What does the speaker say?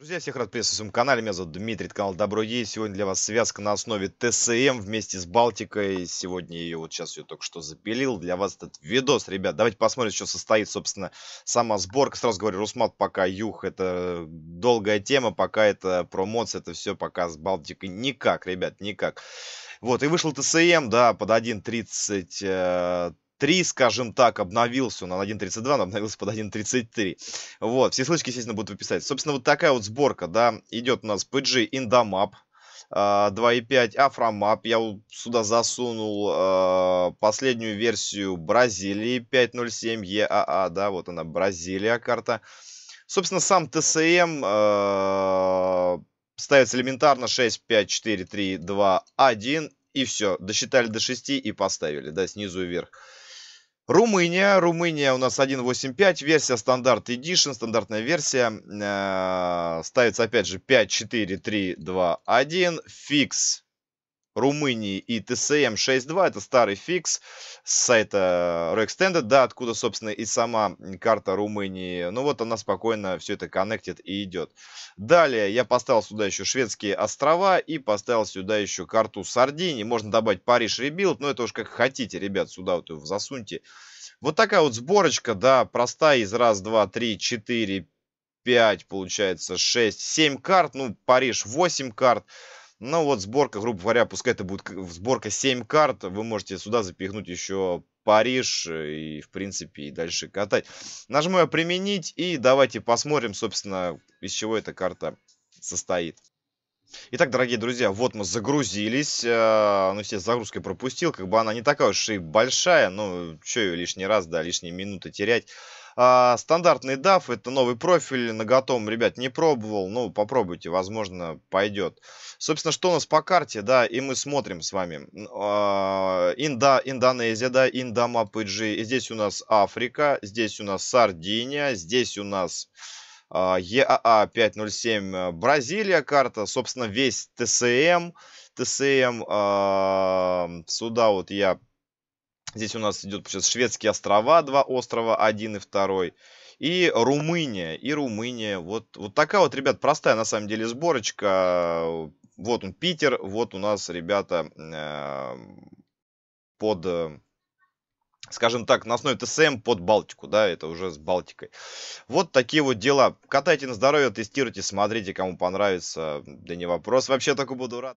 Друзья, всех рад приветствовать на своем канале. Меня зовут Дмитрий, канал Добро Ей. Сегодня для вас связка на основе ТСМ вместе с Балтикой. Сегодня ее, вот сейчас ее только что запилил. Для вас этот видос, ребят. Давайте посмотрим, что состоит, собственно, сама сборка. Сразу говорю, Русмат пока юх, Это долгая тема, пока это промоция, это все пока с Балтикой. Никак, ребят, никак. Вот, и вышел ТСМ, да, под 1.30... 3, скажем так, обновился он, он 1.32, он обновился под 1.33. Вот, все ссылочки, естественно, будут в описании. Собственно, вот такая вот сборка, да, идет у нас PG Indomap, 2.5 Афромап. Я сюда засунул э, последнюю версию Бразилии 5.07 EAA, а а, да, вот она, Бразилия карта. Собственно, сам ТСМ э, ставится элементарно 6, 5, 4, 3, 2, 1 и все. Досчитали до 6 и поставили, да, снизу вверх. Румыния. Румыния у нас 1.8.5, версия стандарт Edition, стандартная версия. Э, ставится опять же 5, 4, 3, 2, 1. Фикс Румынии и TCM62. Это старый фикс с сайта Rextended, да, откуда, собственно, и сама карта Румынии. Ну вот она спокойно все это коннектит и идет. Далее я поставил сюда еще шведские острова и поставил сюда еще карту Сардинии. Можно добавить Париж ребилд, но это уж как хотите, ребят, сюда вот его засуньте. Вот такая вот сборочка, да, простая из раз, два, три, четыре, 5, получается, 6, 7 карт. Ну, Париж 8 карт. Ну вот сборка, грубо говоря, пускай это будет сборка 7 карт, вы можете сюда запихнуть еще Париж э, и, в принципе, и дальше катать. Нажимаю «Применить» и давайте посмотрим, собственно, из чего эта карта состоит. Итак, дорогие друзья, вот мы загрузились. Э, ну, естественно, загрузка пропустил. Как бы она не такая уж и большая, но что ее лишний раз, да, лишние минуты терять. А, стандартный DAF это новый профиль на готовом, ребят, не пробовал, ну попробуйте, возможно пойдет. Собственно, что у нас по карте, да, и мы смотрим с вами. А, Инда, Индонезия, да, Индомапыджи, здесь у нас Африка, здесь у нас Сардиния, здесь у нас... ЕАА 507 а а э, Бразилия карта, собственно, весь ТСМ, ТСМ, э, сюда вот я Здесь у нас идет получается, шведские острова, два острова, один и второй. И Румыния, и Румыния. Вот, вот такая вот, ребят, простая на самом деле сборочка. Вот он Питер, вот у нас, ребята, э, под э, скажем так, на основе ТСМ под Балтику, да, это уже с Балтикой. Вот такие вот дела. Катайте на здоровье, тестируйте, смотрите, кому понравится, да не вопрос. Вообще только буду рад.